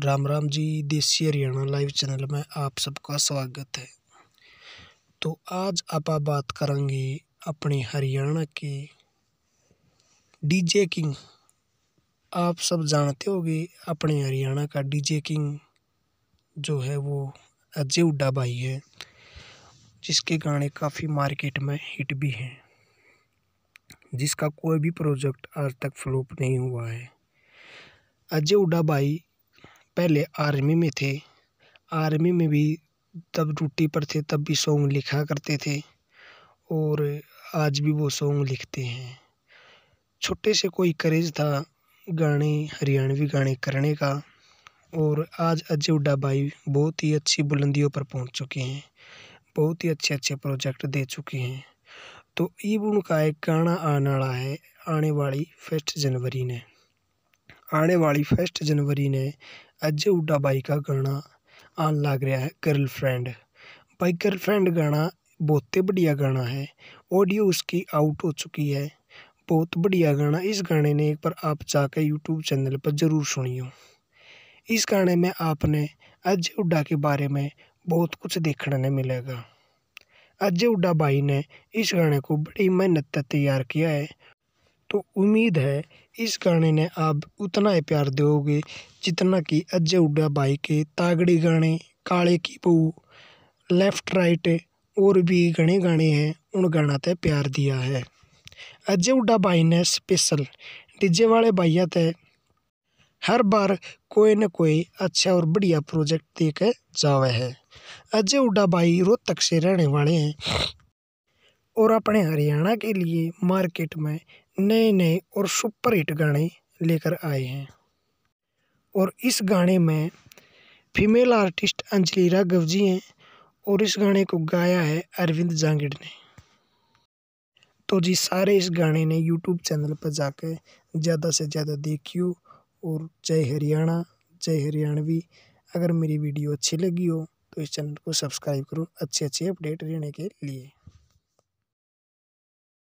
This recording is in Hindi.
राम राम जी देसी हरियाणा लाइव चैनल में आप सबका स्वागत है तो आज आप बात करेंगे अपने हरियाणा के डीजे किंग आप सब जानते होंगे अपने हरियाणा का डीजे किंग जो है वो अजय उड्डा भाई है जिसके गाने काफ़ी मार्केट में हिट भी हैं जिसका कोई भी प्रोजेक्ट आज तक फ्लोप नहीं हुआ है अजय उड्डा भाई पहले आर्मी में थे आर्मी में भी तब ड्यूटी पर थे तब भी सॉन्ग लिखा करते थे और आज भी वो सॉन्ग लिखते हैं छोटे से कोई करेज था गाने हरियाणवी गाने करने का और आज अजय उड्डा भाई बहुत ही अच्छी बुलंदियों पर पहुंच चुके हैं बहुत ही अच्छे अच्छे प्रोजेक्ट दे चुके हैं तो ईब उनका एक गाना आने वाला है आने वाली फर्स्ट जनवरी ने आने वाली फस्ट जनवरी ने अजय उड्डा बाई का गाना आने लग रहा है गर्लफ्रेंड गर्ल गर्लफ्रेंड गाना बहुत ही बढ़िया गाना है ऑडियो उसकी आउट हो चुकी है बहुत बढ़िया गाना इस गाने ने एक बार आप जाकर यूट्यूब चैनल पर ज़रूर सुनियो इस गाने में आपने अजय उड्डा के बारे में बहुत कुछ देखने ने मिलेगा अजय उड्डा बाई ने इस गाने को बड़ी मेहनत तैयार किया है तो उम्मीद है इस गाने ने आप उतना ही प्यार दोगे जितना कि अजय उड्डा भाई के तागड़ी गाने काले की बहू लेफ्ट राइट और भी घने गाने हैं उन गाना ते प्यार दिया है अजय उड्डा भाई ने स्पेशल डीजे वाले भाइया ते हर बार कोई न कोई अच्छा और बढ़िया प्रोजेक्ट दे के जावे है अजय उड्डा भाई रोहतक से रहने वाले हैं और अपने हरियाणा के लिए मार्केट में नए नए और सुपरहिट गाने लेकर आए हैं और इस गाने में फीमेल आर्टिस्ट अंजलि राघव जी हैं और इस गाने को गाया है अरविंद जांगिड़ ने तो जी सारे इस गाने ने यूट्यूब चैनल पर जाकर ज़्यादा से ज़्यादा देखियो और जय हरियाणा जय हरियाणवी अगर मेरी वीडियो अच्छी लगी हो तो इस चैनल को सब्सक्राइब करो अच्छे अच्छे अपडेट लेने के लिए